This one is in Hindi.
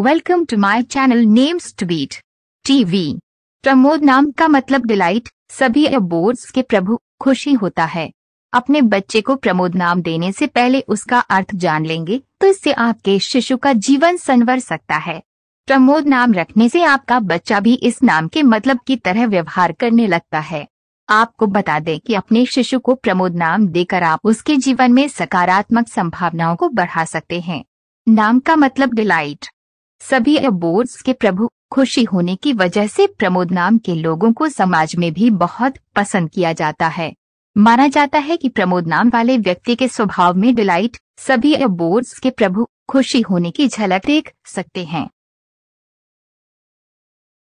welcome to my channel names to beat TV Pramod नाम का मतलब डिलाइट सभी अबोर्ड्स के प्रभु खुशी होता है अपने बच्चे को प्रमोद नाम देने से पहले उसका अर्थ जान लेंगे तो इससे आपके शिशु का जीवन संवर सकता है प्रमोद नाम रखने से आपका बच्चा भी इस नाम के मतलब की तरह व्यवहार करने लगता है आपको बता दें कि अपने शिशु को प्रमोद नाम देकर आप उसके जीवन में सकारात्मक संभावनाओं को बढ़ा सकते हैं नाम का मतलब डिलाइट सभी अबोर्ड्स के प्रभु खुशी होने की वजह से प्रमोद नाम के लोगों को समाज में भी बहुत पसंद किया जाता है माना जाता है कि प्रमोद नाम वाले व्यक्ति के स्वभाव में डिलाइट सभी बोर्ड के प्रभु खुशी होने की झलक देख सकते हैं